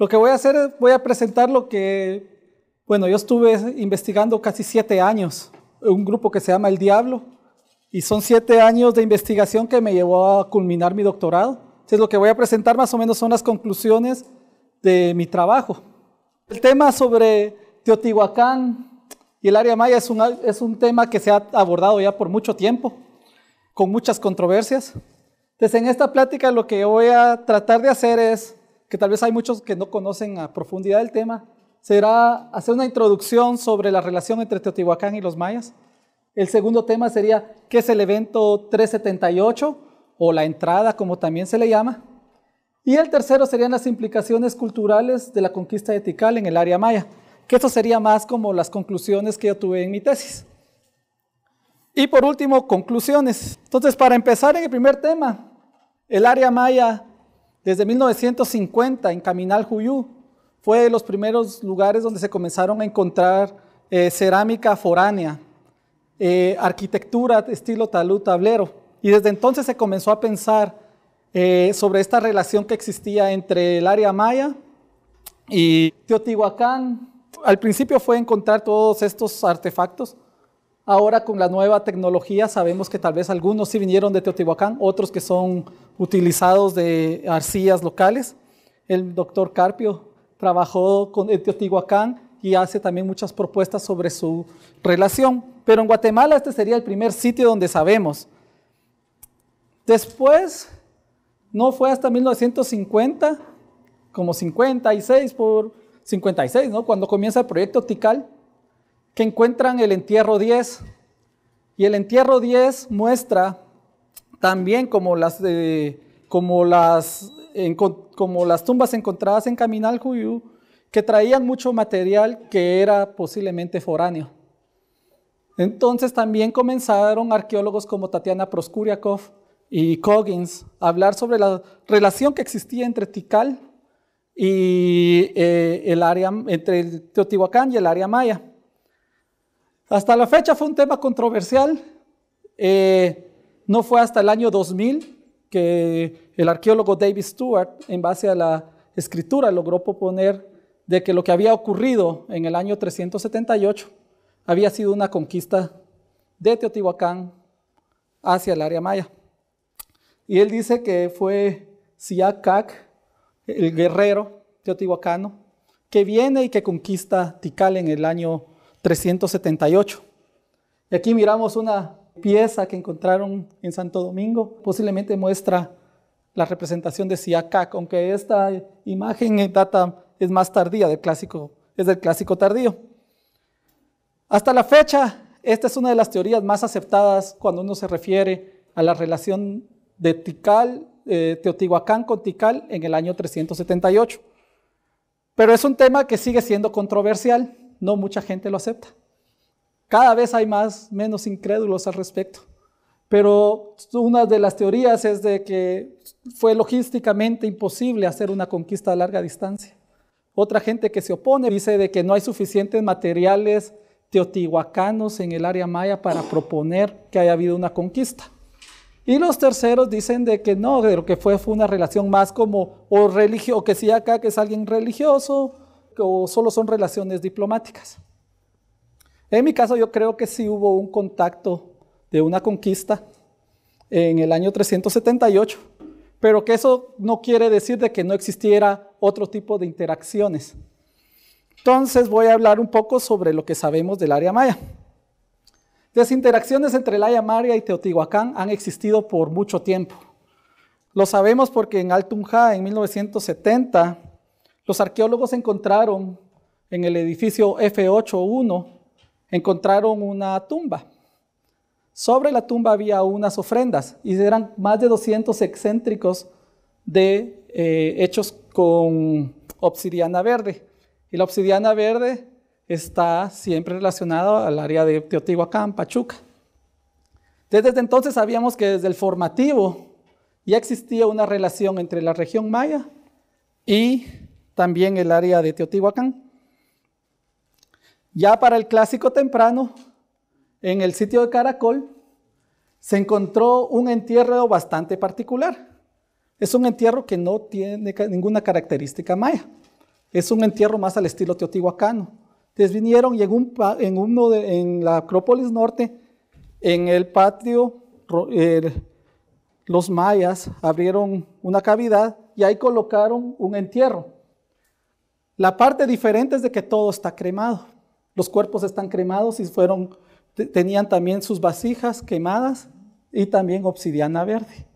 Lo que voy a hacer es, voy a presentar lo que, bueno, yo estuve investigando casi siete años, un grupo que se llama El Diablo, y son siete años de investigación que me llevó a culminar mi doctorado. Entonces lo que voy a presentar más o menos son las conclusiones de mi trabajo. El tema sobre Teotihuacán y el área maya es un, es un tema que se ha abordado ya por mucho tiempo, con muchas controversias. Entonces en esta plática lo que voy a tratar de hacer es que tal vez hay muchos que no conocen a profundidad el tema, será hacer una introducción sobre la relación entre Teotihuacán y los mayas. El segundo tema sería qué es el evento 378 o la entrada, como también se le llama. Y el tercero serían las implicaciones culturales de la conquista de Tikal en el área maya, que eso sería más como las conclusiones que yo tuve en mi tesis. Y por último, conclusiones. Entonces, para empezar en el primer tema, el área maya desde 1950 en Caminal Juyú fue de los primeros lugares donde se comenzaron a encontrar eh, cerámica foránea, eh, arquitectura estilo talud tablero. Y desde entonces se comenzó a pensar eh, sobre esta relación que existía entre el área maya y Teotihuacán. Al principio fue encontrar todos estos artefactos. Ahora con la nueva tecnología sabemos que tal vez algunos sí vinieron de Teotihuacán, otros que son utilizados de arcillas locales. El doctor Carpio trabajó con el Teotihuacán y hace también muchas propuestas sobre su relación. Pero en Guatemala este sería el primer sitio donde sabemos. Después, no fue hasta 1950, como 56 por 56, ¿no? cuando comienza el proyecto Tikal, que encuentran el entierro 10. Y el entierro 10 muestra también como las, como las, como las tumbas encontradas en Caminal Juyú, que traían mucho material que era posiblemente foráneo. Entonces también comenzaron arqueólogos como Tatiana Proskuriakov y Coggins a hablar sobre la relación que existía entre Tikal y eh, el área, entre el Teotihuacán y el área maya. Hasta la fecha fue un tema controversial. Eh, no fue hasta el año 2000 que el arqueólogo David Stewart, en base a la escritura, logró proponer de que lo que había ocurrido en el año 378 había sido una conquista de Teotihuacán hacia el área maya. Y él dice que fue Siakak, el guerrero teotihuacano, que viene y que conquista Tikal en el año 378. Y aquí miramos una pieza que encontraron en Santo Domingo posiblemente muestra la representación de Siacac, aunque esta imagen data es más tardía del clásico, es del clásico tardío. Hasta la fecha, esta es una de las teorías más aceptadas cuando uno se refiere a la relación de Tikal, eh, Teotihuacán con Tikal en el año 378. Pero es un tema que sigue siendo controversial, no mucha gente lo acepta. Cada vez hay más, menos incrédulos al respecto. Pero una de las teorías es de que fue logísticamente imposible hacer una conquista a larga distancia. Otra gente que se opone dice de que no hay suficientes materiales teotihuacanos en el área maya para proponer que haya habido una conquista. Y los terceros dicen de que no, de lo que fue fue una relación más como o religio, o que sí acá que es alguien religioso, o solo son relaciones diplomáticas. En mi caso yo creo que sí hubo un contacto de una conquista en el año 378, pero que eso no quiere decir de que no existiera otro tipo de interacciones. Entonces voy a hablar un poco sobre lo que sabemos del área maya. Las interacciones entre el área maya y Teotihuacán han existido por mucho tiempo. Lo sabemos porque en Altunja, en 1970, los arqueólogos encontraron en el edificio F81 encontraron una tumba. Sobre la tumba había unas ofrendas y eran más de 200 excéntricos de, eh, hechos con obsidiana verde. Y la obsidiana verde está siempre relacionada al área de Teotihuacán, Pachuca. Desde entonces sabíamos que desde el formativo ya existía una relación entre la región maya y también el área de Teotihuacán. Ya para el clásico temprano, en el sitio de Caracol, se encontró un entierro bastante particular. Es un entierro que no tiene ninguna característica maya. Es un entierro más al estilo teotihuacano. Entonces vinieron y en, en, uno en la Acrópolis Norte, en el patio, los mayas abrieron una cavidad y ahí colocaron un entierro. La parte diferente es de que todo está cremado los cuerpos están cremados y fueron, tenían también sus vasijas quemadas y también obsidiana verde.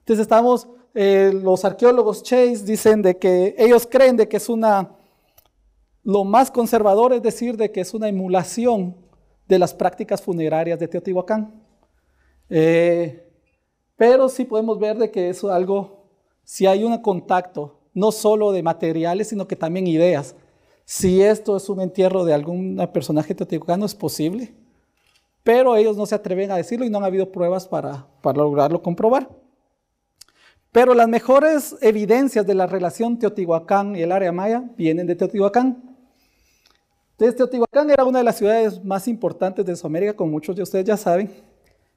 Entonces estamos, eh, los arqueólogos Chase dicen de que ellos creen de que es una, lo más conservador es decir de que es una emulación de las prácticas funerarias de Teotihuacán. Eh, pero sí podemos ver de que es algo, si hay un contacto, no solo de materiales, sino que también ideas si esto es un entierro de algún personaje teotihuacano, es posible. Pero ellos no se atreven a decirlo y no han habido pruebas para, lograrlo comprobar. Pero las mejores evidencias de la relación Teotihuacán y el área maya vienen de Teotihuacán. Entonces, Teotihuacán era una de las ciudades más importantes de Sudamérica, como muchos de ustedes ya saben.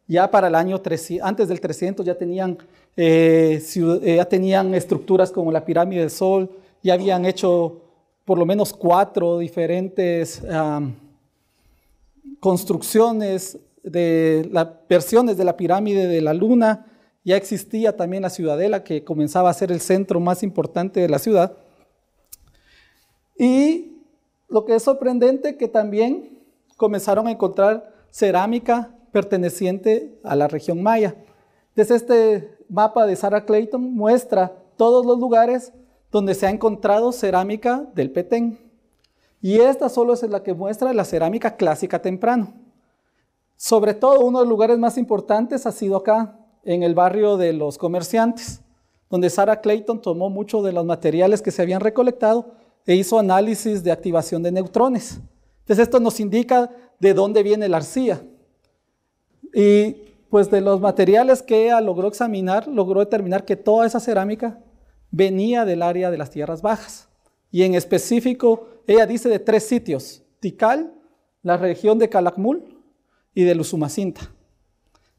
Ya para el año 300, antes del 300 ya tenían, eh, eh, ya tenían estructuras como la pirámide del Sol, ya habían hecho por lo menos cuatro diferentes construcciones de las versiones de la pirámide de la luna. Ya existía también la ciudadela que comenzaba a ser el centro más importante de la ciudad. Y lo que es sorprendente que también comenzaron a encontrar cerámica perteneciente a la región maya. Desde este mapa de Sarah Clayton muestra todos los lugares donde se ha encontrado cerámica del Petén. Y esta solo es la que muestra la cerámica clásica temprano. Sobre todo, uno de los lugares más importantes ha sido acá, en el barrio de los comerciantes, donde Sarah Clayton tomó muchos de los materiales que se habían recolectado e hizo análisis de activación de neutrones. Entonces, esto nos indica de dónde viene la arcilla. Y pues de los materiales que ella logró examinar, logró determinar que toda esa cerámica venía del área de las tierras bajas. Y en específico, ella dice de tres sitios, Tikal, la región de Calakmul y de Luzumacinta.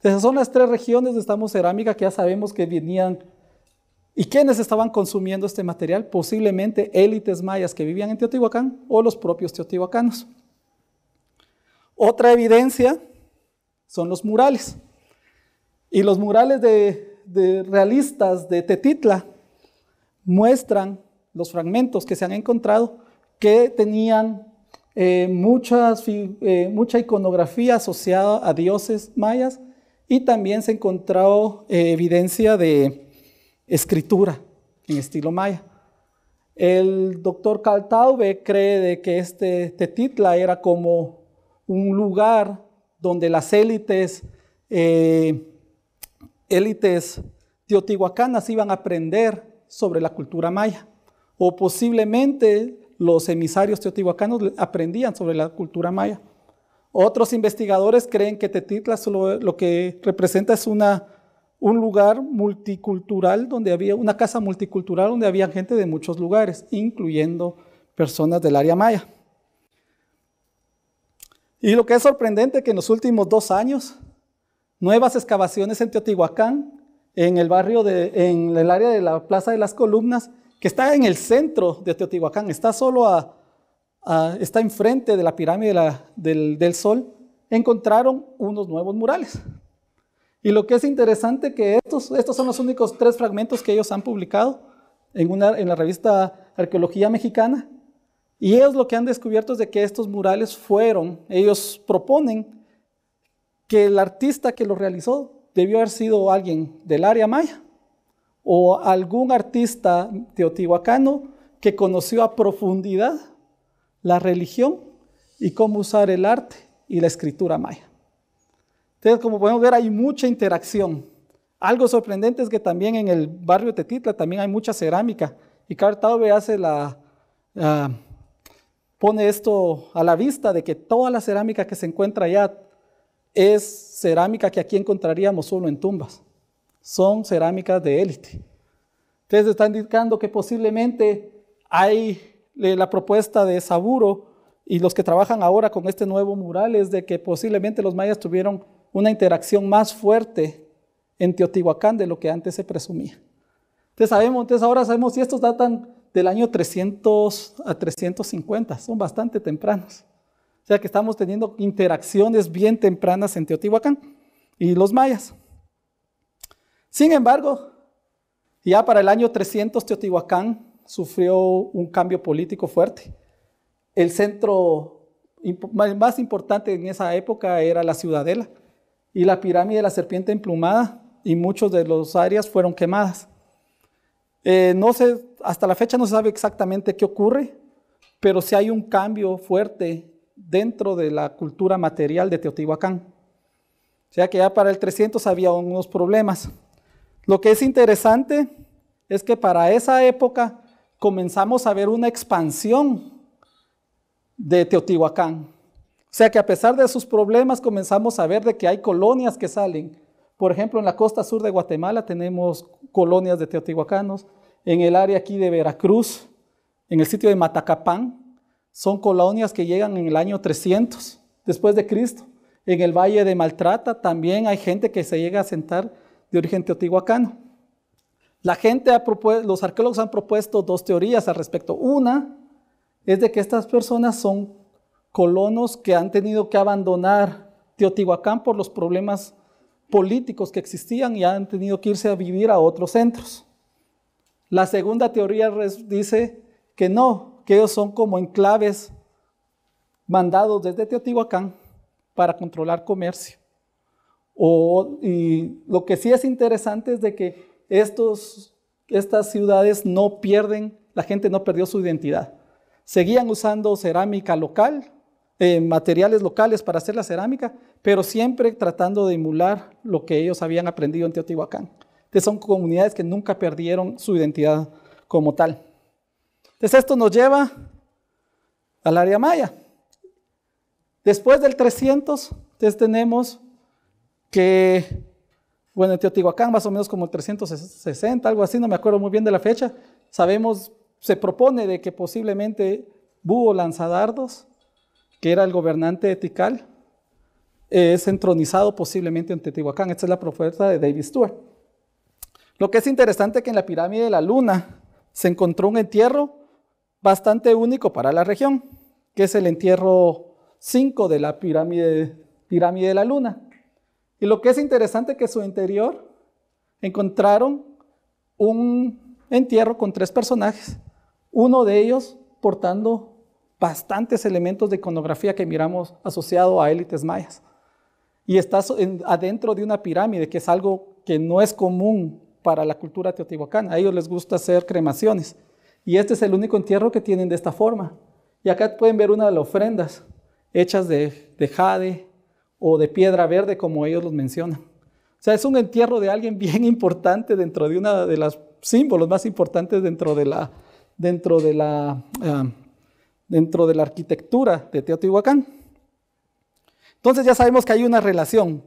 Esas son las tres regiones de estamos cerámica que ya sabemos que venían. ¿Y quiénes estaban consumiendo este material? Posiblemente élites mayas que vivían en Teotihuacán o los propios teotihuacanos. Otra evidencia son los murales. Y los murales de realistas de Tetitla, muestran los fragmentos que se han encontrado que tenían eh, eh, mucha iconografía asociada a dioses mayas y también se ha encontrado eh, evidencia de escritura en estilo maya. El doctor Caltaube cree de que este Tetitla era como un lugar donde las élites, élites teotihuacanas iban a aprender sobre la cultura maya. O posiblemente los emisarios teotihuacanos aprendían sobre la cultura maya. Otros investigadores creen que Tetitla lo, que representa es una, un lugar multicultural, donde había una casa multicultural donde había gente de muchos lugares, incluyendo personas del área maya. Y lo que es sorprendente es que en los últimos dos años, nuevas excavaciones en Teotihuacán en el barrio, de, en el área de la Plaza de las Columnas, que está en el centro de Teotihuacán, está solo a, está enfrente de la pirámide del, del Sol, encontraron unos nuevos murales. Y lo que es interesante que estos, estos son los únicos tres fragmentos que ellos han publicado en, una, en la revista Arqueología Mexicana. Y ellos lo que han descubierto es de que estos murales fueron, ellos proponen que el artista que los realizó debió haber sido alguien del área maya o algún artista teotihuacano que conoció a profundidad la religión y cómo usar el arte y la escritura maya. Entonces, como podemos ver, hay mucha interacción. Algo sorprendente es que también en el barrio de Tetitla también hay mucha cerámica y Carl hace la, ah, pone esto a la vista de que toda la cerámica que se encuentra allá es cerámica que aquí encontraríamos solo en tumbas. Son cerámicas de élite. Entonces está indicando que posiblemente hay eh, la propuesta de Saburo y los que trabajan ahora con este nuevo mural es de que posiblemente los mayas tuvieron una interacción más fuerte en Teotihuacán de lo que antes se presumía. Entonces sabemos, entonces ahora sabemos si estos datan del año 300 a 350, son bastante tempranos. O sea que estamos teniendo interacciones bien tempranas en Teotihuacán y los mayas. Sin embargo, ya para el año 300 Teotihuacán sufrió un cambio político fuerte. El centro más importante en esa época era la ciudadela y la pirámide de la serpiente emplumada y muchos de los áreas fueron quemadas. Eh, no hasta la fecha no se sabe exactamente qué ocurre, pero sí hay un cambio fuerte dentro de la cultura material de Teotihuacán. O sea que ya para el 300 había unos problemas. Lo que es interesante es que para esa época comenzamos a ver una expansión de Teotihuacán. O sea que a pesar de sus problemas comenzamos a ver de que hay colonias que salen. Por ejemplo, en la costa sur de Guatemala tenemos colonias de teotihuacanos, en el área aquí de Veracruz, en el sitio de Matacapán, son colonias que llegan en el año 300 después de Cristo. En el Valle de Maltrata también hay gente que se llega a sentar de origen teotihuacano. La gente los arqueólogos han propuesto dos teorías al respecto. Una es de que estas personas son colonos que han tenido que abandonar Teotihuacán por los problemas políticos que existían y han tenido que irse a vivir a otros centros. La segunda teoría dice que no, que ellos son como enclaves mandados desde Teotihuacán para controlar comercio. O, y lo que sí es interesante es de que estos, estas ciudades no pierden, la gente no perdió su identidad. Seguían usando cerámica local, eh, materiales locales para hacer la cerámica, pero siempre tratando de emular lo que ellos habían aprendido en Teotihuacán. son comunidades que nunca perdieron su identidad como tal. Entonces esto nos lleva al área maya. Después del 300, entonces tenemos que, bueno, en Teotihuacán, más o menos como el 360, algo así, no me acuerdo muy bien de la fecha, sabemos, se propone de que posiblemente Búho Lanzadardos, que era el gobernante de Tikal, es entronizado posiblemente en Teotihuacán. Esta es la propuesta de David Stewart. Lo que es interesante es que en la pirámide de la Luna se encontró un entierro bastante único para la región, que es el entierro 5 de la pirámide, de la Luna. Y lo que es interesante es que su interior encontraron un entierro con tres personajes, uno de ellos portando bastantes elementos de iconografía que miramos asociado a élites mayas. Y está adentro de una pirámide, que es algo que no es común para la cultura teotihuacana. A ellos les gusta hacer cremaciones. Y este es el único entierro que tienen de esta forma. Y acá pueden ver una de las ofrendas hechas de, jade o de piedra verde, como ellos los mencionan. O sea, es un entierro de alguien bien importante dentro de una de los símbolos más importantes dentro de la, dentro de la, ah, dentro de la arquitectura de Teotihuacán. Entonces ya sabemos que hay una relación.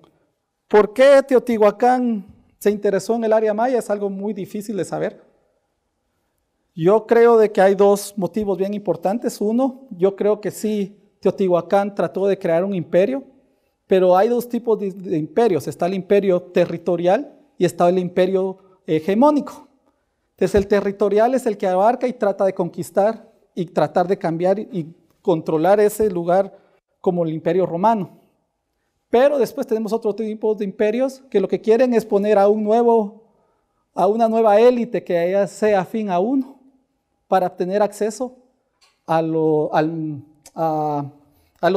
¿Por qué Teotihuacán se interesó en el área maya? Es algo muy difícil de saber. Yo creo de que hay dos motivos bien importantes. Uno, yo creo que sí, Teotihuacán trató de crear un imperio, pero hay dos tipos de, imperios. Está el imperio territorial y está el imperio hegemónico. Entonces el territorial es el que abarca y trata de conquistar y tratar de cambiar y controlar ese lugar como el imperio romano. Pero después tenemos otro tipo de imperios que lo que quieren es poner a un nuevo, a una nueva élite que sea afín a uno para obtener acceso a, los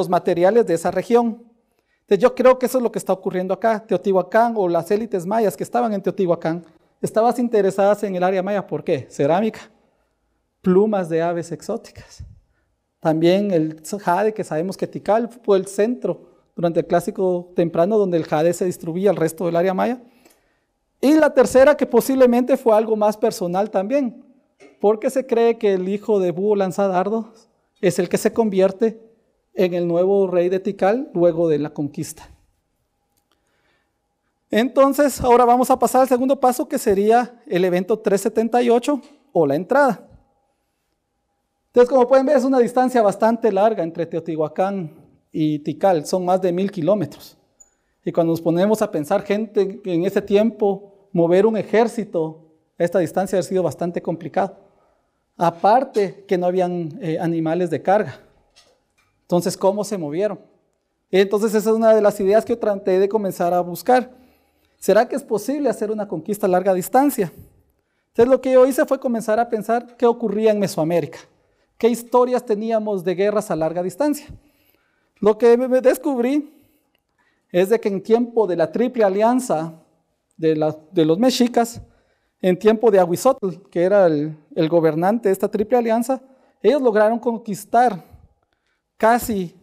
materiales de esa región. Entonces yo creo que eso es lo que está ocurriendo acá. Teotihuacán o las élites mayas que estaban en Teotihuacán, estabas interesadas en el área maya, ¿por qué? Cerámica, plumas de aves exóticas. También el jade, que sabemos que Tikal fue el centro durante el clásico temprano donde el jade se distribuía al resto del área maya. Y la tercera, que posiblemente fue algo más personal también, porque qué se cree que el hijo de Bu lanzadardos es el que se convierte en el nuevo rey de Tikal luego de la conquista? Entonces, ahora vamos a pasar al segundo paso que sería el evento 378 o la entrada. Entonces, como pueden ver, es una distancia bastante larga entre Teotihuacán y Tikal, son más de mil kilómetros. Y cuando nos ponemos a pensar, gente, en ese tiempo, mover un ejército esta distancia ha sido bastante complicado. Aparte que no habían eh, animales de carga. Entonces, ¿cómo se movieron? Entonces, esa es una de las ideas que yo traté de comenzar a buscar. ¿Será que es posible hacer una conquista a larga distancia? Entonces, lo que yo hice fue comenzar a pensar qué ocurría en Mesoamérica, qué historias teníamos de guerras a larga distancia. Lo que me descubrí es de que en tiempo de la Triple Alianza de los mexicas, en tiempo de Aguizotl, que era el, gobernante de esta triple alianza, ellos lograron conquistar casi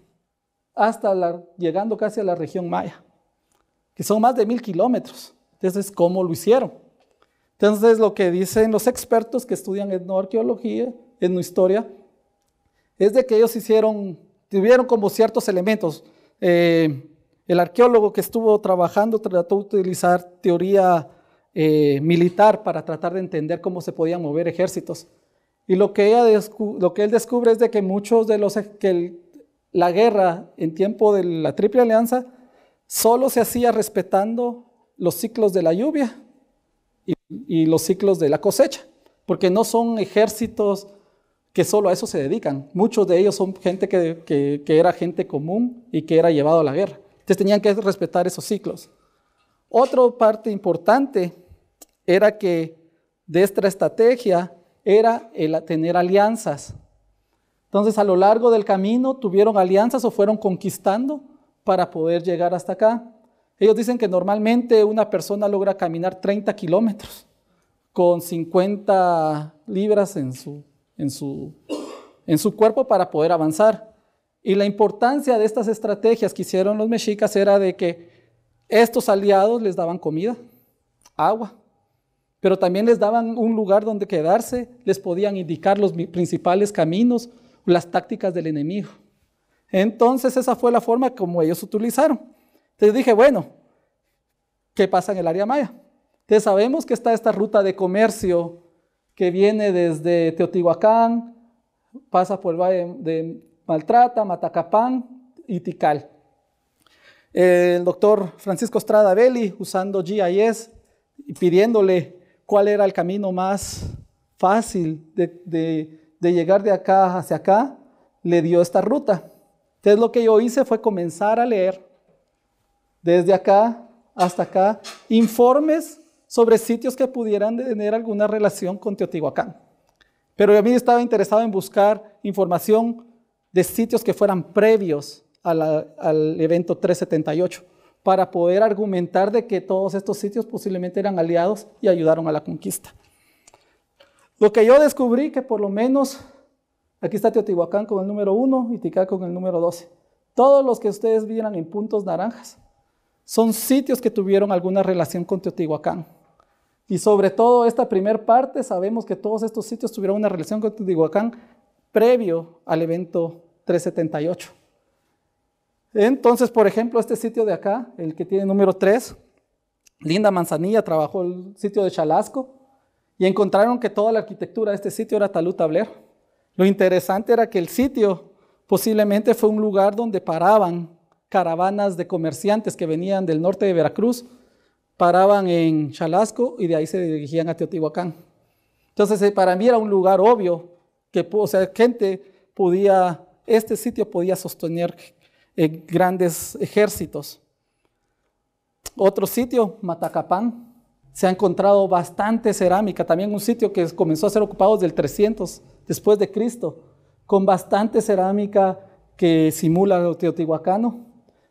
hasta la, llegando casi a la región maya, que son más de mil kilómetros. Entonces, ¿cómo lo hicieron? Entonces, lo que dicen los expertos que estudian etnoarqueología, etnohistoria, es de que ellos hicieron, tuvieron como ciertos elementos. Eh, el arqueólogo que estuvo trabajando trató de utilizar teoría eh, militar para tratar de entender cómo se podían mover ejércitos. Y lo que, lo que él descubre es de que muchos de los que la guerra en tiempo de la Triple Alianza solo se hacía respetando los ciclos de la lluvia y, los ciclos de la cosecha, porque no son ejércitos que solo a eso se dedican. Muchos de ellos son gente que, era gente común y que era llevado a la guerra. Entonces tenían que respetar esos ciclos. Otra parte importante era que de esta estrategia era el tener alianzas. Entonces a lo largo del camino tuvieron alianzas o fueron conquistando para poder llegar hasta acá. Ellos dicen que normalmente una persona logra caminar 30 kilómetros con 50 libras en su, en su cuerpo para poder avanzar. Y la importancia de estas estrategias que hicieron los mexicas era de que estos aliados les daban comida, agua, pero también les daban un lugar donde quedarse, les podían indicar los principales caminos, las tácticas del enemigo. Entonces esa fue la forma como ellos utilizaron. Entonces dije, bueno, ¿qué pasa en el área maya? Entonces sabemos que está esta ruta de comercio que viene desde Teotihuacán, pasa por el Valle de Maltrata, Matacapán y Tikal. El doctor Francisco Estrada Belli, usando GIS, y pidiéndole cuál era el camino más fácil de, llegar de acá hacia acá, le dio esta ruta. Entonces lo que yo hice fue comenzar a leer desde acá hasta acá informes sobre sitios que pudieran tener alguna relación con Teotihuacán. Pero yo a mí estaba interesado en buscar información de sitios que fueran previos al evento 378 para poder argumentar de que todos estos sitios posiblemente eran aliados y ayudaron a la conquista. Lo que yo descubrí que por lo menos, aquí está Teotihuacán con el número 1 y Tikal con el número 12. Todos los que ustedes vieran en puntos naranjas son sitios que tuvieron alguna relación con Teotihuacán. Y sobre todo esta primera parte sabemos que todos estos sitios tuvieron una relación con Teotihuacán previo al evento 378. Entonces, por ejemplo, este sitio de acá, el que tiene número 3, Linda Manzanilla trabajó el sitio de Chalasco y encontraron que toda la arquitectura de este sitio era talud tablero. Lo interesante era que el sitio posiblemente fue un lugar donde paraban caravanas de comerciantes que venían del norte de Veracruz, paraban en Chalasco y de ahí se dirigían a Teotihuacán. Entonces, eh, para mí era un lugar obvio que o sea, gente podía, este sitio podía sostener eh, grandes ejércitos. Otro sitio, Matacapán, se ha encontrado bastante cerámica, también un sitio que comenzó a ser ocupado desde el 300 después de Cristo, con bastante cerámica que simula lo teotihuacano,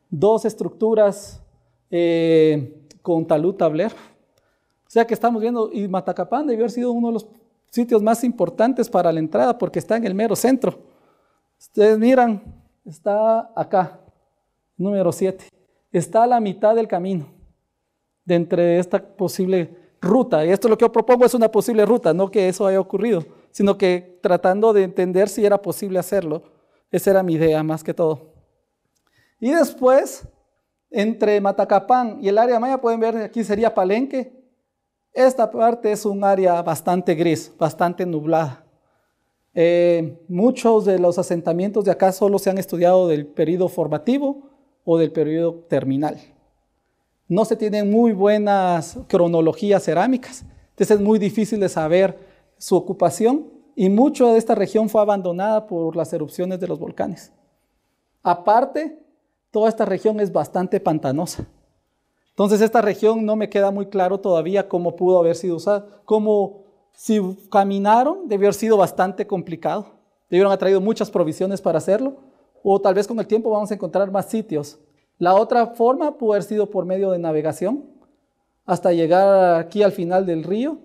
dos estructuras eh, con talud tabler. O sea que estamos viendo, y Matacapán debió haber sido uno de los sitios más importantes para la entrada porque está en el mero centro. Ustedes miran está acá, número 7. Está a la mitad del camino de entre esta posible ruta. Y esto lo que yo propongo es una posible ruta, no que eso haya ocurrido, sino que tratando de entender si era posible hacerlo. Esa era mi idea más que todo. Y después, entre Matacapán y el área maya, pueden ver aquí sería Palenque. Esta parte es un área bastante gris, bastante nublada. Eh, muchos de los asentamientos de acá solo se han estudiado del periodo formativo o del periodo terminal. No se tienen muy buenas cronologías cerámicas, entonces es muy difícil de saber su ocupación y mucho de esta región fue abandonada por las erupciones de los volcanes. Aparte, toda esta región es bastante pantanosa. Entonces esta región no me queda muy claro todavía cómo pudo haber sido usada, cómo si caminaron, debió haber sido bastante complicado. Debieron haber traído muchas provisiones para hacerlo. O tal vez con el tiempo vamos a encontrar más sitios. La otra forma pudo haber sido por medio de navegación hasta llegar aquí al final del río.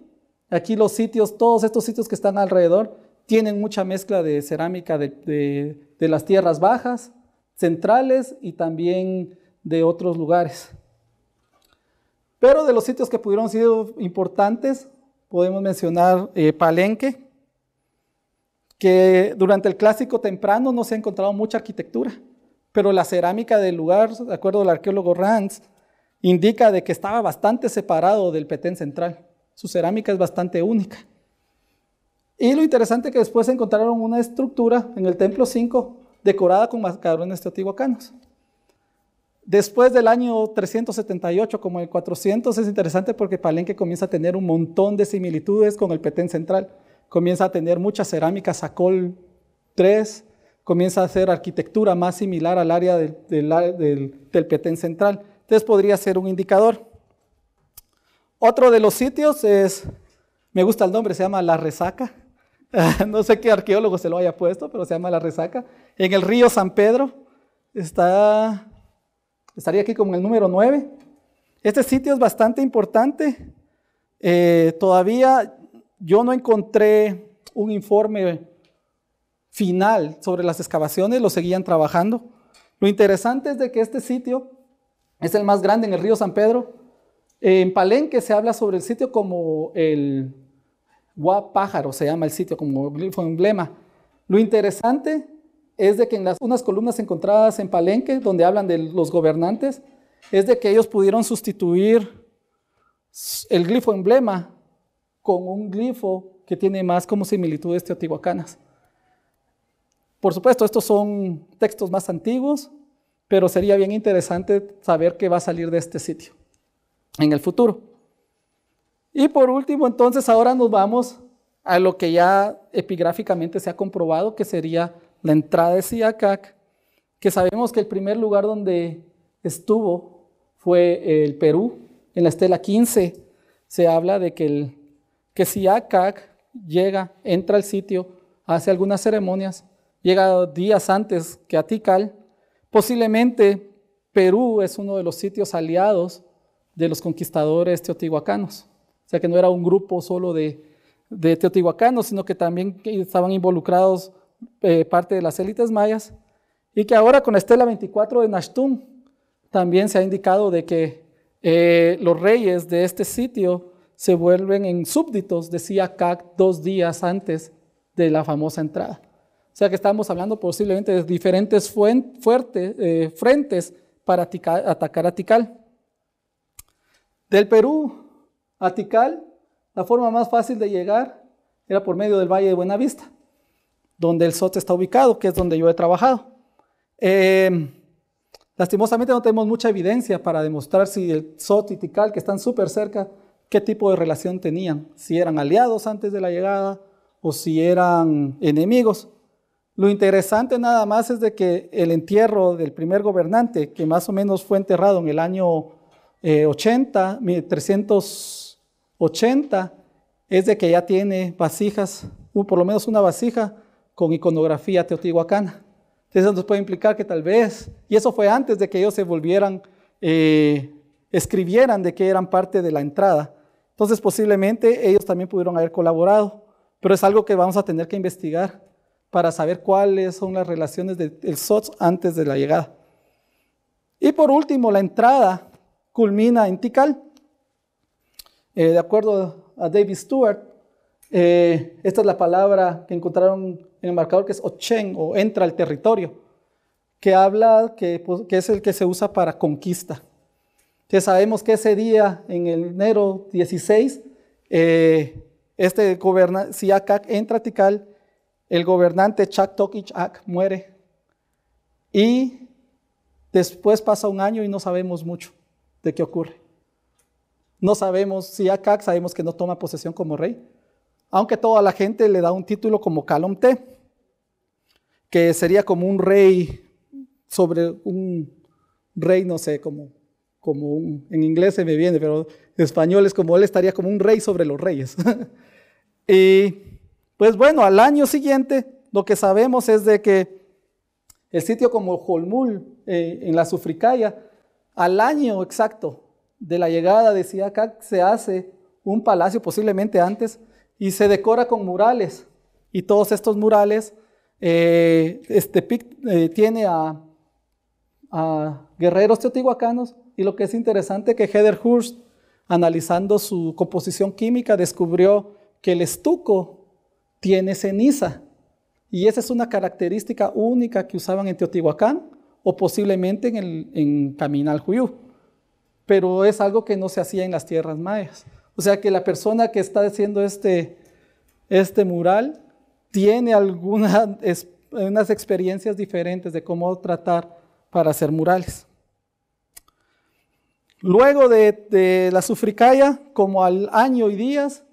Aquí los sitios, todos estos sitios que están alrededor, tienen mucha mezcla de cerámica de, de las tierras bajas, centrales y también de otros lugares. Pero de los sitios que pudieron ser importantes, podemos mencionar eh, Palenque, que durante el clásico temprano no se ha encontrado mucha arquitectura, pero la cerámica del lugar, de acuerdo al arqueólogo Ranz, indica de que estaba bastante separado del Petén central. Su cerámica es bastante única. Y lo interesante es que después encontraron una estructura en el templo 5 decorada con mascarones teotihuacanos. Después del año 378, como el 400, es interesante porque Palenque comienza a tener un montón de similitudes con el Petén Central. Comienza a tener muchas cerámica Sacol 3, comienza a hacer arquitectura más similar al área del, del Petén Central. Entonces podría ser un indicador. Otro de los sitios es, me gusta el nombre, se llama La Resaca. no sé qué arqueólogo se lo haya puesto, pero se llama La Resaca. En el río San Pedro está Estaría aquí con el número 9. Este sitio es bastante importante. Eh, todavía yo no encontré un informe final sobre las excavaciones, lo seguían trabajando. Lo interesante es de que este sitio es el más grande en el río San Pedro. en Palenque se habla sobre el sitio como el Guapájaro, se llama el sitio, como glifo emblema. Lo interesante es de que en las, unas columnas encontradas en Palenque, donde hablan de los gobernantes, es de que ellos pudieron sustituir el glifo emblema con un glifo que tiene más como similitudes teotihuacanas. Por supuesto, estos son textos más antiguos, pero sería bien interesante saber qué va a salir de este sitio en el futuro. Y por último, entonces ahora nos vamos a lo que ya epigráficamente se ha comprobado que sería la entrada de Siacac, que sabemos que el primer lugar donde estuvo fue eh, el Perú. En la estela 15 se habla de que, el, que Siacac llega, entra al sitio, hace algunas ceremonias, llega días antes que Atical. Posiblemente Perú es uno de los sitios aliados de los conquistadores teotihuacanos. O sea que no era un grupo solo de teotihuacanos, sino que también estaban involucrados eh, parte de las élites mayas, y que ahora con Estela 24 de Nashtun también se ha indicado de que eh, los reyes de este sitio se vuelven en súbditos decía Kak dos días antes de la famosa entrada. O sea que estamos hablando posiblemente de diferentes fuertes eh, frentes para atacar a Tikal. Del Perú a Tikal, la forma más fácil de llegar era por medio del Valle de Buenavista donde el SOT está ubicado, que es donde yo he trabajado. Eh, lastimosamente no tenemos mucha evidencia para demostrar si el SOT y Tikal que están súper cerca, qué tipo de relación tenían, si eran aliados antes de la llegada o si eran enemigos. Lo interesante nada más es de que el entierro del primer gobernante, que más o menos fue enterrado en el año 80, eh, 1380, es de que ya tiene vasijas, por lo menos una vasija con iconografía teotihuacana. Entonces eso nos puede implicar que tal vez, y eso fue antes de que ellos se volvieran, eh, escribieran de que eran parte de la entrada. Entonces posiblemente ellos también pudieron haber colaborado, pero es algo que vamos a tener que investigar para saber cuáles son las relaciones del SOTS antes de la llegada. Y por último, la entrada culmina en Tikal. Eh, de acuerdo a David Stewart, eh, esta es la palabra que encontraron en el marcador que es Ochen o entra al territorio, que habla que, pues, es el que se usa para conquista. Que sabemos que ese día, en el enero 16, eh, este gobernante, Siakak entra a Tikal, el gobernante Chak Tokichak muere. Y después pasa un año y no sabemos mucho de qué ocurre. No sabemos, Siakak sabemos que no toma posesión como rey, aunque toda la gente le da un título como Kalomte que sería como un rey sobre un rey, no sé, como, como en inglés se me viene, pero en español es como él estaría como un rey sobre los reyes. y pues bueno, al año siguiente lo que sabemos es de que el sitio como Holmul, eh, en la Sufricaya, al año exacto de la llegada de Siakak se hace un palacio, posiblemente antes, y se decora con murales. Y todos estos murales eh, este eh, tiene a, guerreros teotihuacanos y lo que es interesante que Heather Hurst, analizando su composición química, descubrió que el estuco tiene ceniza y esa es una característica única que usaban en Teotihuacán o posiblemente en, el, en Caminal Juyú, pero es algo que no se hacía en las tierras mayas. O sea que la persona que está haciendo este, este mural tiene algunas experiencias diferentes de cómo tratar para hacer murales. Luego de, la sufricaya, como al año y días,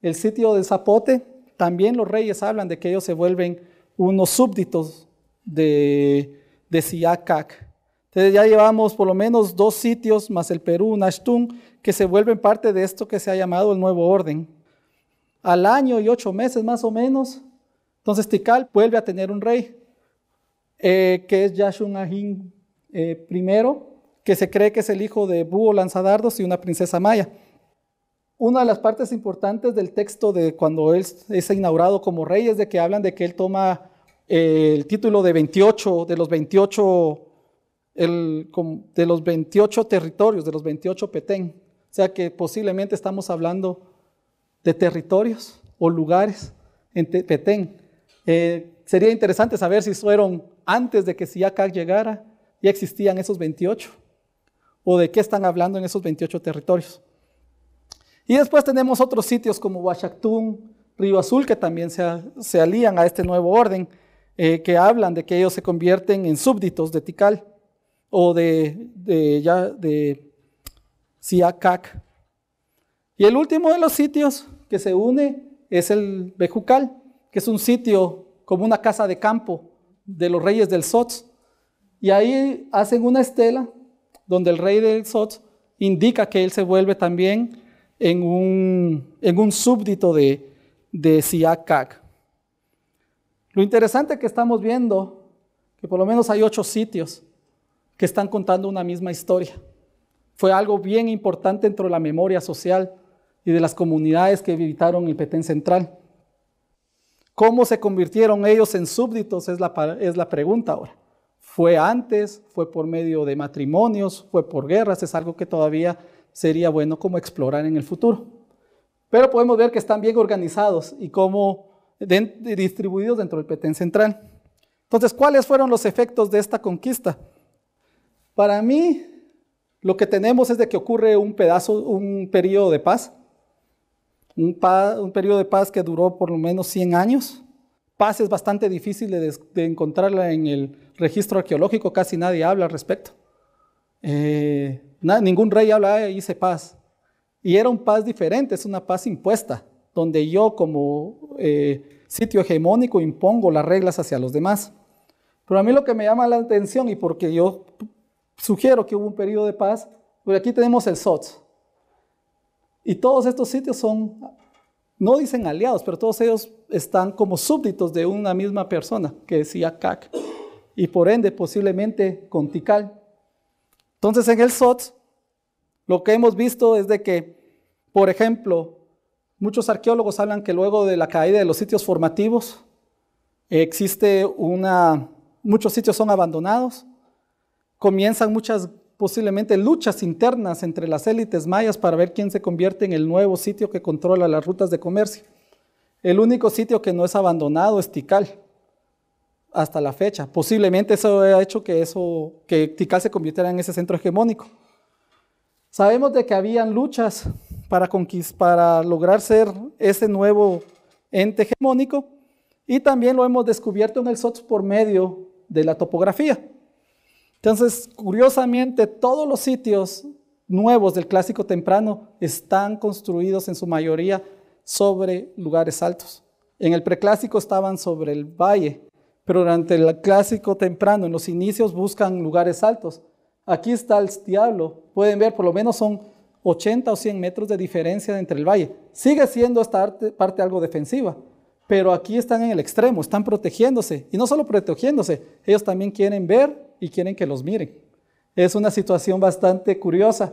el sitio de Zapote, también los reyes hablan de que ellos se vuelven unos súbditos de, de Entonces ya llevamos por lo menos dos sitios, más el Perú, Nashtun, que se vuelven parte de esto que se ha llamado el nuevo orden. Al año y ocho meses más o menos, entonces Tikal vuelve a tener un rey, eh, que es Yashun Ahin eh, I, que se cree que es el hijo de Búho Lanzadardos y una princesa maya. Una de las partes importantes del texto de cuando él es inaugurado como rey es de que hablan de que él toma eh, el título de 28, de los 28, de los 28 territorios, de los 28 petén. O sea que posiblemente estamos hablando de territorios o lugares en petén eh, sería interesante saber si fueron antes de que Siakak llegara, ya existían esos 28, o de qué están hablando en esos 28 territorios. Y después tenemos otros sitios como Huachactún, Río Azul, que también se, alían a este nuevo orden, eh, que hablan de que ellos se convierten en súbditos de Tikal o de, de, ya, Y el último de los sitios que se une es el Bejucal, que es un sitio como una casa de campo de los reyes del Sots. Y ahí hacen una estela donde el rey del Sots indica que él se vuelve también en un, en súbdito de, de Lo interesante que estamos viendo, que por lo menos hay ocho sitios que están contando una misma historia. Fue algo bien importante dentro de la memoria social y de las comunidades que habitaron el Petén Central. ¿Cómo se convirtieron ellos en súbditos? Es la, es la pregunta ahora. ¿Fue antes? ¿Fue por medio de matrimonios? ¿Fue por guerras? Es algo que todavía sería bueno como explorar en el futuro. Pero podemos ver que están bien organizados y cómo distribuidos dentro del Petén Central. Entonces, ¿cuáles fueron los efectos de esta conquista? Para mí, lo que tenemos es de que ocurre un pedazo, un periodo de paz, un, periodo de paz que duró por lo menos 100 años. Paz es bastante difícil de, encontrarla en el registro arqueológico, casi nadie habla al respecto. Eh, ningún rey habla, hice paz. Y era un paz diferente, es una paz impuesta, donde yo como eh, sitio hegemónico impongo las reglas hacia los demás. Pero a mí lo que me llama la atención y porque yo sugiero que hubo un periodo de paz, porque aquí tenemos el SOTS, y todos estos sitios son, no dicen aliados, pero todos ellos están como súbditos de una misma persona, que decía CAC, y por ende posiblemente con Entonces en el SOT, lo que hemos visto es de que, por ejemplo, muchos arqueólogos hablan que luego de la caída de los sitios formativos, existe una, muchos sitios son abandonados, comienzan muchas posiblemente luchas internas entre las élites mayas para ver quién se convierte en el nuevo sitio que controla las rutas de comercio. El único sitio que no es abandonado es Tikal hasta la fecha. Posiblemente eso ha hecho que, eso, Tikal se convirtiera en ese centro hegemónico. Sabemos de que habían luchas para, para lograr ser ese nuevo ente hegemónico y también lo hemos descubierto en el SOTS por medio de la topografía. Entonces, curiosamente, todos los sitios nuevos del clásico temprano están construidos en su mayoría sobre lugares altos. En el preclásico estaban sobre el valle, pero durante el clásico temprano, en los inicios, buscan lugares altos. Aquí está el diablo. Pueden ver, por lo menos son 80 o 100 metros de diferencia entre el valle. Sigue siendo esta parte algo defensiva, pero aquí están en el extremo, están protegiéndose. Y no solo protegiéndose, ellos también quieren ver y quieren que los miren. Es una situación bastante curiosa.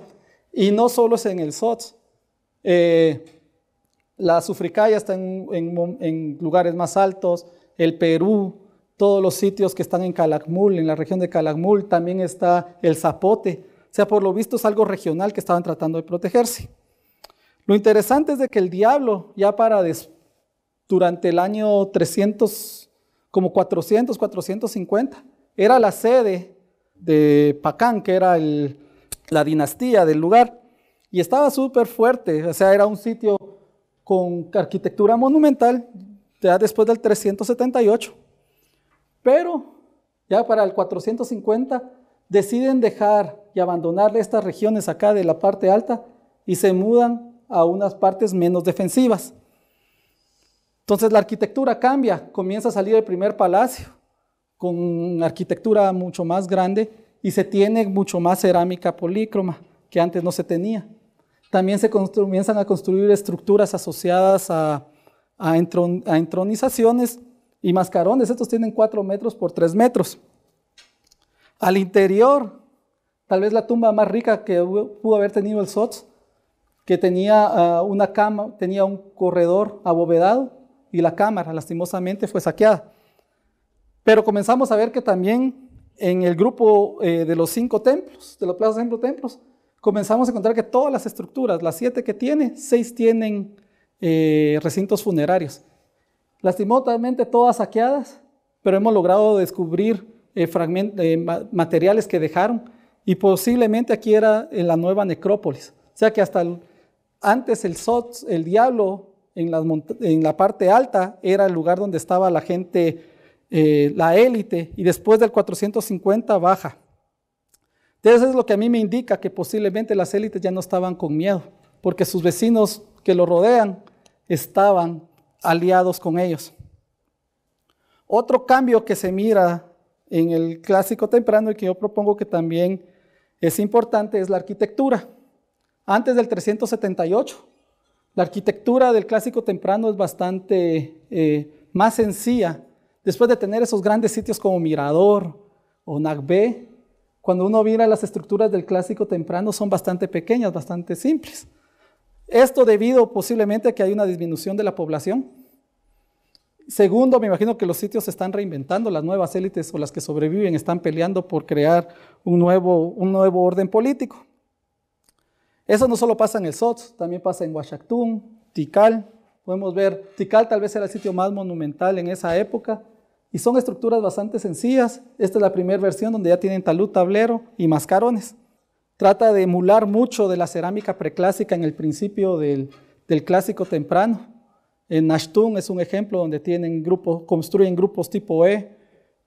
Y no solo es en el SOTS. Eh, la Sufricaya está en, lugares más altos, el Perú, todos los sitios que están en Calakmul, en la región de Calakmul, también está el Zapote. O sea, por lo visto es algo regional que estaban tratando de protegerse. Lo interesante es de que el diablo, ya para después, durante el año 300, como 400, 450. Era la sede de Pacán, que era la dinastía del lugar, y estaba súper fuerte, o sea, era un sitio con arquitectura monumental, ya después del 378. Pero ya para el 450 deciden dejar y abandonar estas regiones acá de la parte alta y se mudan a unas partes menos defensivas. Entonces la arquitectura cambia, comienza a salir el primer palacio con arquitectura mucho más grande y se tiene mucho más cerámica polícroma que antes no se tenía. También se comienzan a construir estructuras asociadas a, entronizaciones y mascarones. Estos tienen 4 metros por 3 metros. Al interior, tal vez la tumba más rica que pudo haber tenido el SOTS, que tenía ah, una cama, tenía un corredor abovedado y la cámara, lastimosamente, fue saqueada. Pero comenzamos a ver que también en el grupo eh, de los cinco templos, de los plazas templo templos, comenzamos a encontrar que todas las estructuras, las siete que tiene, seis tienen eh, recintos funerarios. Lastimosamente todas saqueadas, pero hemos logrado descubrir eh, materiales que dejaron y posiblemente aquí era la nueva necrópolis. O sea que hasta antes el, Sots, el diablo en, la parte alta era el lugar donde estaba la gente, eh, la élite, y después del 450 baja. Entonces es lo que a mí me indica que posiblemente las élites ya no estaban con miedo, porque sus vecinos que lo rodean estaban aliados con ellos. Otro cambio que se mira en el clásico temprano y que yo propongo que también es importante es la arquitectura. Antes del 378, la arquitectura del clásico temprano es bastante eh, más sencilla. Después de tener esos grandes sitios como Mirador o Nagbe, cuando uno mira las estructuras del clásico temprano son bastante pequeñas, bastante simples. Esto debido posiblemente a que hay una disminución de la población. Segundo, me imagino que los sitios se están reinventando, las nuevas élites o las que sobreviven están peleando por crear un nuevo, un nuevo orden político. Eso no solo pasa en el SOTS, también pasa en Huachactún, Tikal. Podemos ver, Tikal tal vez era el sitio más monumental en esa época. Y son estructuras bastante sencillas. Esta es la primera versión donde ya tienen talud, tablero y mascarones. Trata de emular mucho de la cerámica preclásica en el principio del, clásico temprano. En Ashtun es un ejemplo donde tienen grupos, construyen grupos tipo E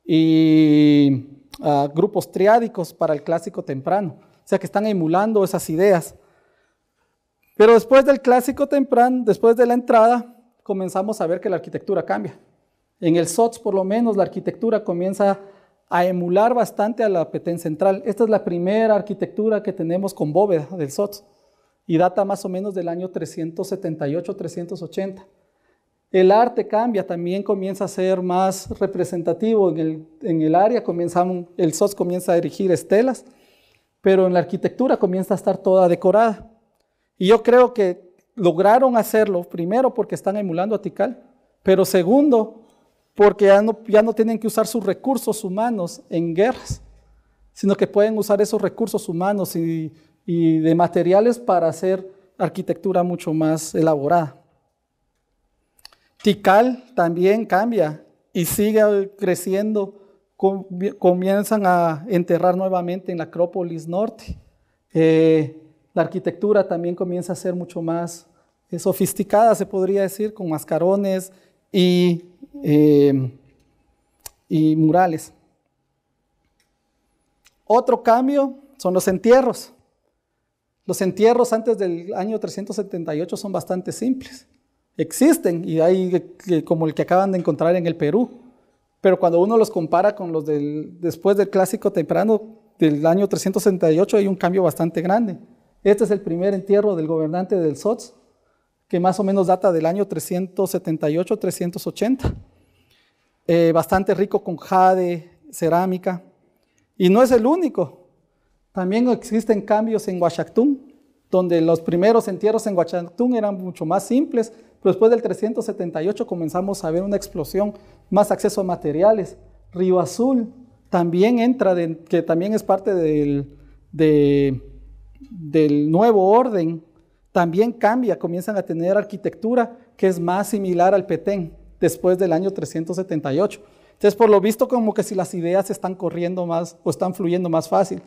y ah, grupos triádicos para el clásico temprano. O sea que están emulando esas ideas. Pero después del clásico temprano, después de la entrada, comenzamos a ver que la arquitectura cambia. En el SOTS, por lo menos, la arquitectura comienza a emular bastante a la Petén Central. Esta es la primera arquitectura que tenemos con bóveda del SOTS y data más o menos del año 378-380. El arte cambia, también comienza a ser más representativo en el, área, el SOTS comienza a erigir estelas, pero en la arquitectura comienza a estar toda decorada. Y yo creo que lograron hacerlo, primero porque están emulando a Tikal, pero segundo porque ya no, ya no tienen que usar sus recursos humanos en guerras, sino que pueden usar esos recursos humanos y, de materiales para hacer arquitectura mucho más elaborada. Tikal también cambia y sigue creciendo. Comienzan a enterrar nuevamente en la Acrópolis Norte. Eh, la arquitectura también comienza a ser mucho más eh, sofisticada, se podría decir, con mascarones y, eh, y murales. Otro cambio son los entierros. Los entierros antes del año 378 son bastante simples. Existen y hay eh, como el que acaban de encontrar en el Perú. Pero cuando uno los compara con los del, después del clásico temprano del año 378 hay un cambio bastante grande. Este es el primer entierro del gobernante del SOTS, que más o menos data del año 378-380. Eh, bastante rico con jade, cerámica. Y no es el único. También existen cambios en Huachactún, donde los primeros entierros en Huachactún eran mucho más simples, pero después del 378 comenzamos a ver una explosión, más acceso a materiales. Río Azul también entra, que también es parte del, de del nuevo orden también cambia, comienzan a tener arquitectura que es más similar al Petén después del año 378. Entonces, por lo visto, como que si las ideas están corriendo más o están fluyendo más fácil.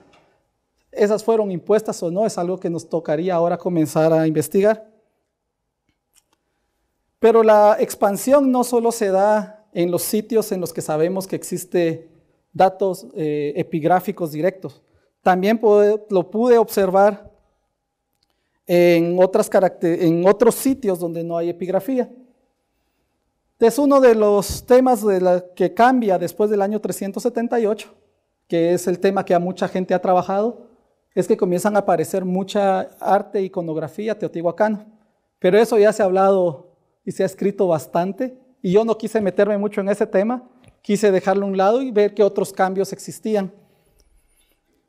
Esas fueron impuestas o no, es algo que nos tocaría ahora comenzar a investigar. Pero la expansión no solo se da en los sitios en los que sabemos que existe datos eh, epigráficos directos, también lo pude observar en, otros sitios donde no hay epigrafía. Es uno de los temas que cambia después del año 378, que es el tema que a mucha gente ha trabajado, es que comienzan a aparecer mucha arte e iconografía teotihuacana. Pero eso ya se ha hablado y se ha escrito bastante, y yo no quise meterme mucho en ese tema, quise dejarlo a un lado y ver qué otros cambios existían.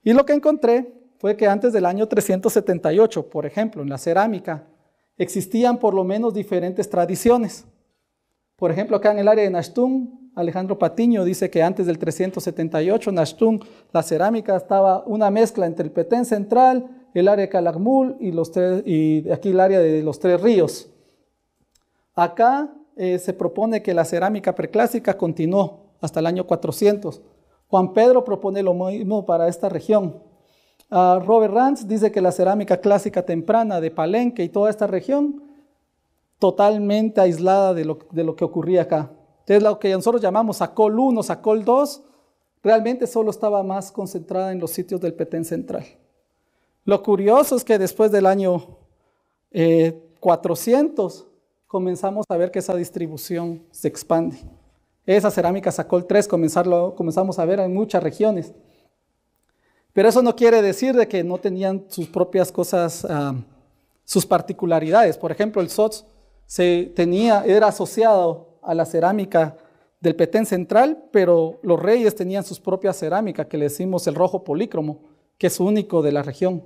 Y lo que encontré fue que antes del año 378, por ejemplo, en la cerámica, existían por lo menos diferentes tradiciones. Por ejemplo, acá en el área de Nashtun, Alejandro Patiño dice que antes del 378, Nashtun, la cerámica estaba una mezcla entre el Petén central, el área de Calakmul y, aquí el área de los tres ríos. Acá eh, se propone que la cerámica preclásica continuó hasta el año 400. Juan Pedro propone lo mismo para esta región. Ah, Robert Rands dice que la cerámica clásica temprana de Palenque y toda esta región, totalmente aislada de lo, que ocurría acá. Entonces, lo que nosotros llamamos Sacol 1, Sacol 2, realmente solo estaba más concentrada en los sitios del Petén Central. Lo curioso es que después del año 400 eh, comenzamos a ver que esa distribución se expande. Esa cerámica Sacol 3 comenzamos a ver en muchas regiones. Pero eso no quiere decir de que no tenían sus propias cosas, ah, sus particularidades. Por ejemplo, el SOTS se tenía, era asociado a la cerámica del Petén central, pero los reyes tenían sus propias cerámicas, que le decimos el rojo polícromo, que es único de la región.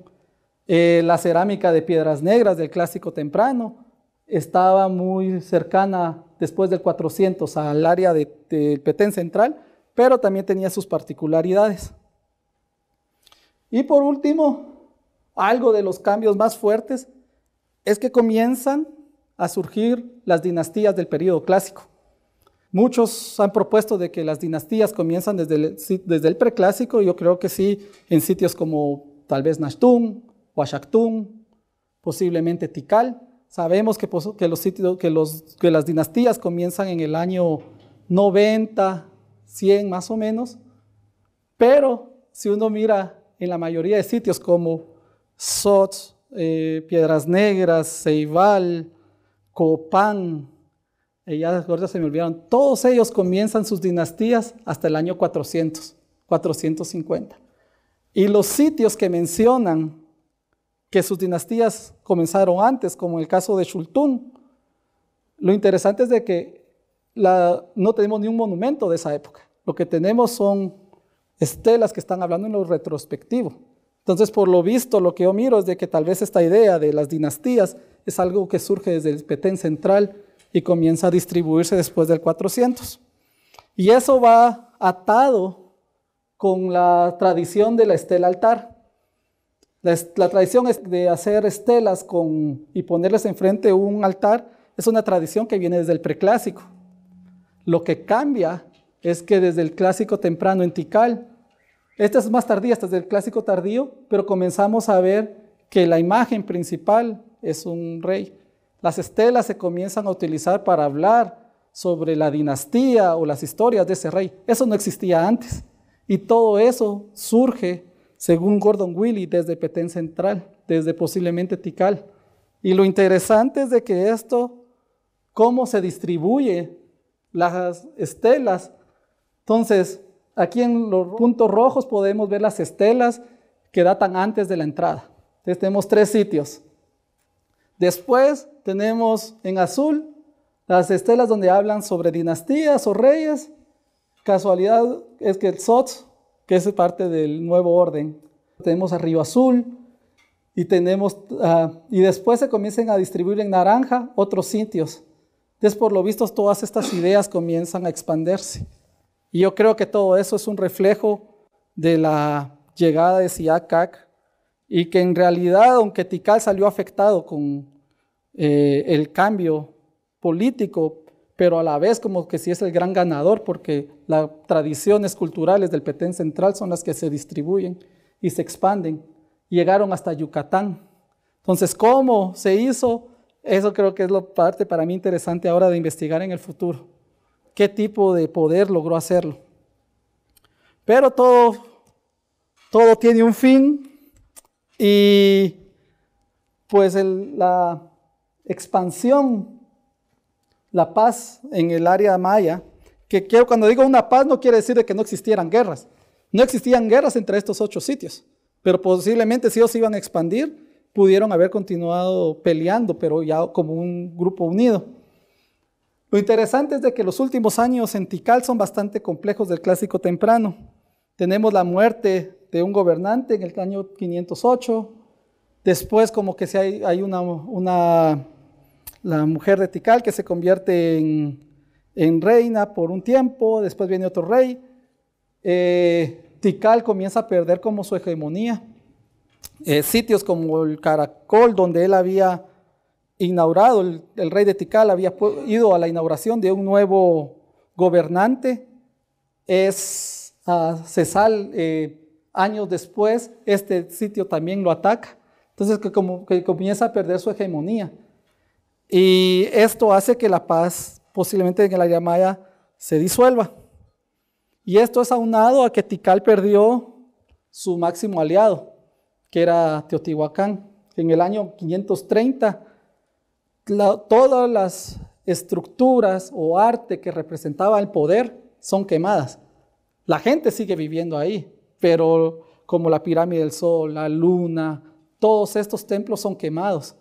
Eh, la cerámica de piedras negras del clásico temprano, estaba muy cercana después del 400 al área del Petén Central, pero también tenía sus particularidades. Y por último, algo de los cambios más fuertes es que comienzan a surgir las dinastías del periodo clásico. Muchos han propuesto de que las dinastías comienzan desde el, desde el preclásico, yo creo que sí, en sitios como tal vez Nashtun, Huachactún, posiblemente Tikal, Sabemos que, los que, las dinastías comienzan en el año 90, 100 más o menos, pero si uno mira en la mayoría de sitios como Sots, eh, Piedras Negras, Ceibal, Copán, eh, ya se me olvidaron, todos ellos comienzan sus dinastías hasta el año 400, 450. Y los sitios que mencionan que sus dinastías comenzaron antes, como el caso de Shultun. Lo interesante es de que no tenemos ni un monumento de esa época. Lo que tenemos son estelas que están hablando en lo retrospectivo. Entonces, por lo visto, lo que yo miro es de que tal vez esta idea de las dinastías es algo que surge desde el Petén central y comienza a distribuirse después del 400. Y eso va atado con la tradición de la estela altar. La, tradición de hacer estelas y ponerles enfrente un altar es una tradición que viene desde el preclásico. Lo que cambia es que desde el clásico temprano en Tikal, esta es más tardía, esta es del clásico tardío, pero comenzamos a ver que la imagen principal es un rey. Las estelas se comienzan a utilizar para hablar sobre la dinastía o las historias de ese rey. Eso no existía antes. Y todo eso surge según Gordon Willy, desde Petén Central, desde posiblemente Tikal. Y lo interesante es de que esto, cómo se distribuye las estelas. Entonces, aquí en los puntos rojos podemos ver las estelas que datan antes de la entrada. Entonces tenemos tres sitios. Después tenemos en azul las estelas donde hablan sobre dinastías o reyes. Casualidad es que el Sots que es parte del nuevo orden. Tenemos a Río Azul y, tenemos, ah, y después se comienzan a distribuir en naranja otros sitios. Entonces, por lo visto, todas estas ideas comienzan a expandirse. Y yo creo que todo eso es un reflejo de la llegada de Siakak y que en realidad, aunque Tikal salió afectado con eh, el cambio político, pero a la vez como que si es el gran ganador porque las tradiciones culturales del Petén Central son las que se distribuyen y se expanden. Llegaron hasta Yucatán. Entonces, ¿cómo se hizo? Eso creo que es la parte para mí interesante ahora de investigar en el futuro. ¿Qué tipo de poder logró hacerlo? Pero todo, todo tiene un fin y pues la expansión la paz en el área maya, que quiero, cuando digo una paz no quiere decir que no existieran guerras. No existían guerras entre estos ocho sitios, pero posiblemente si ellos iban a expandir, pudieron haber continuado peleando, pero ya como un grupo unido. Lo interesante es de que los últimos años en Tikal son bastante complejos del clásico temprano. Tenemos la muerte de un gobernante en el año 508, después como que si hay, hay una la mujer de Tikal que se convierte en, reina por un tiempo, después viene otro rey. Eh, Tikal comienza a perder como su hegemonía. Eh, sitios como el Caracol, donde él había inaugurado, el, rey de Tikal había ido a la inauguración de un nuevo gobernante. Es a Cesal, eh, años después, este sitio también lo ataca. Entonces, que, como, que comienza a perder su hegemonía. Y esto hace que la paz posiblemente en la Yamaya, se disuelva. Y esto es aunado a que Tikal perdió su máximo aliado, que era Teotihuacán. En el año 530, todas las estructuras o arte que representaba el poder son quemadas. La gente sigue viviendo ahí, pero como la pirámide del sol, la luna, todos estos templos son quemados.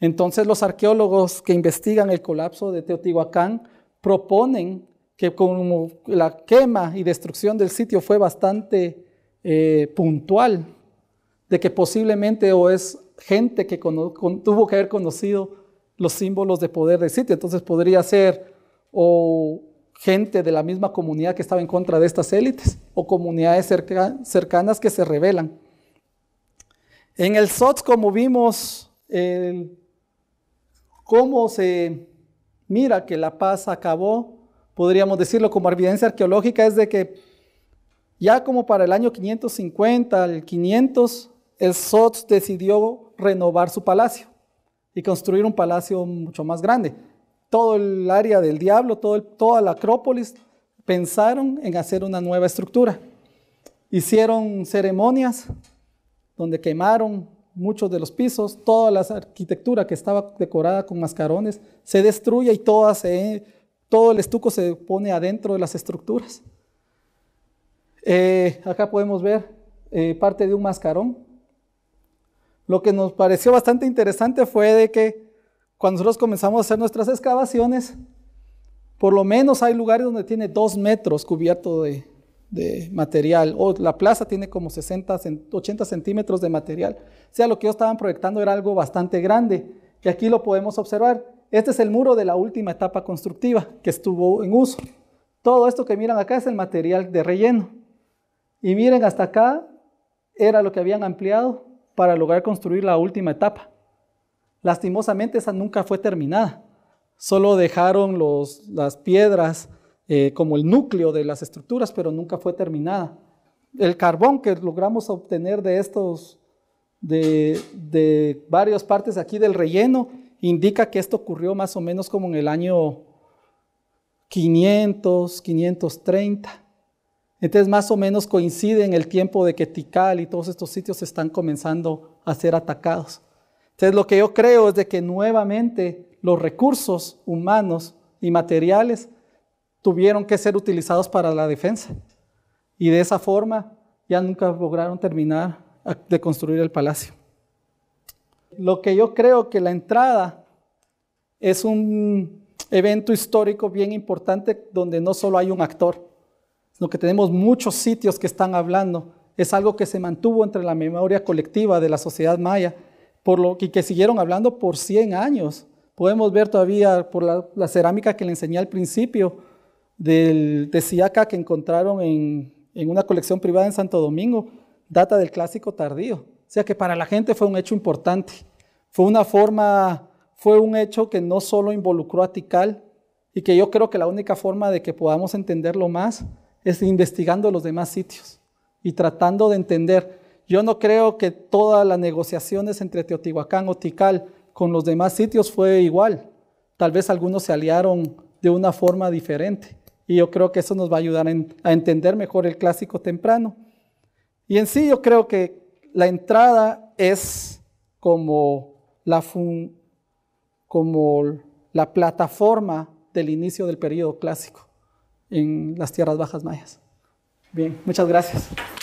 Entonces los arqueólogos que investigan el colapso de Teotihuacán proponen que como la quema y destrucción del sitio fue bastante eh, puntual, de que posiblemente o es gente que tuvo que haber conocido los símbolos de poder del sitio, entonces podría ser o gente de la misma comunidad que estaba en contra de estas élites o comunidades cercanas que se rebelan. En el SOTS, como vimos, el cómo se mira que la paz acabó, podríamos decirlo como evidencia arqueológica, es de que ya como para el año 550, al 500, el Sots decidió renovar su palacio y construir un palacio mucho más grande. Todo el área del diablo, toda la acrópolis, pensaron en hacer una nueva estructura. Hicieron ceremonias donde quemaron muchos de los pisos, toda la arquitectura que estaba decorada con mascarones se destruye y todo el estuco se pone adentro de las estructuras. Eh, acá podemos ver eh, parte de un mascarón. Lo que nos pareció bastante interesante fue de que cuando nosotros comenzamos a hacer nuestras excavaciones, por lo menos hay lugares donde tiene dos metros cubierto de, de material, o la plaza tiene como 60, 80 centímetros de material. O sea, lo que ellos estaban proyectando era algo bastante grande, que aquí lo podemos observar. Este es el muro de la última etapa constructiva que estuvo en uso. Todo esto que miran acá es el material de relleno. Y miren, hasta acá era lo que habían ampliado para lograr construir la última etapa. Lastimosamente esa nunca fue terminada. Solo dejaron los, las piedras eh, como el núcleo de las estructuras, pero nunca fue terminada. El carbón que logramos obtener de estos, de, de varias partes aquí del relleno, indica que esto ocurrió más o menos como en el año 500, 530. Entonces más o menos coincide en el tiempo de que Tikal y todos estos sitios están comenzando a ser atacados. Entonces lo que yo creo es de que nuevamente los recursos humanos y materiales tuvieron que ser utilizados para la defensa. Y de esa forma ya nunca lograron terminar de construir el palacio. Lo que yo creo que la entrada es un evento histórico bien importante donde no solo hay un actor, sino que tenemos muchos sitios que están hablando. Es algo que se mantuvo entre la memoria colectiva de la sociedad maya por lo que, siguieron hablando por 100 años. Podemos ver todavía por la, la cerámica que le enseñé al principio, del siaca que encontraron en, una colección privada en Santo Domingo data del clásico tardío. O sea que para la gente fue un hecho importante. Fue una forma, fue un hecho que no solo involucró a Tikal y que yo creo que la única forma de que podamos entenderlo más es investigando los demás sitios y tratando de entender. Yo no creo que todas las negociaciones entre Teotihuacán o Tikal con los demás sitios fue igual. Tal vez algunos se aliaron de una forma diferente. Y yo creo que eso nos va a ayudar a entender mejor el clásico temprano. Y en sí yo creo que la entrada es como la, como la plataforma del inicio del periodo clásico en las tierras bajas mayas. Bien, muchas gracias.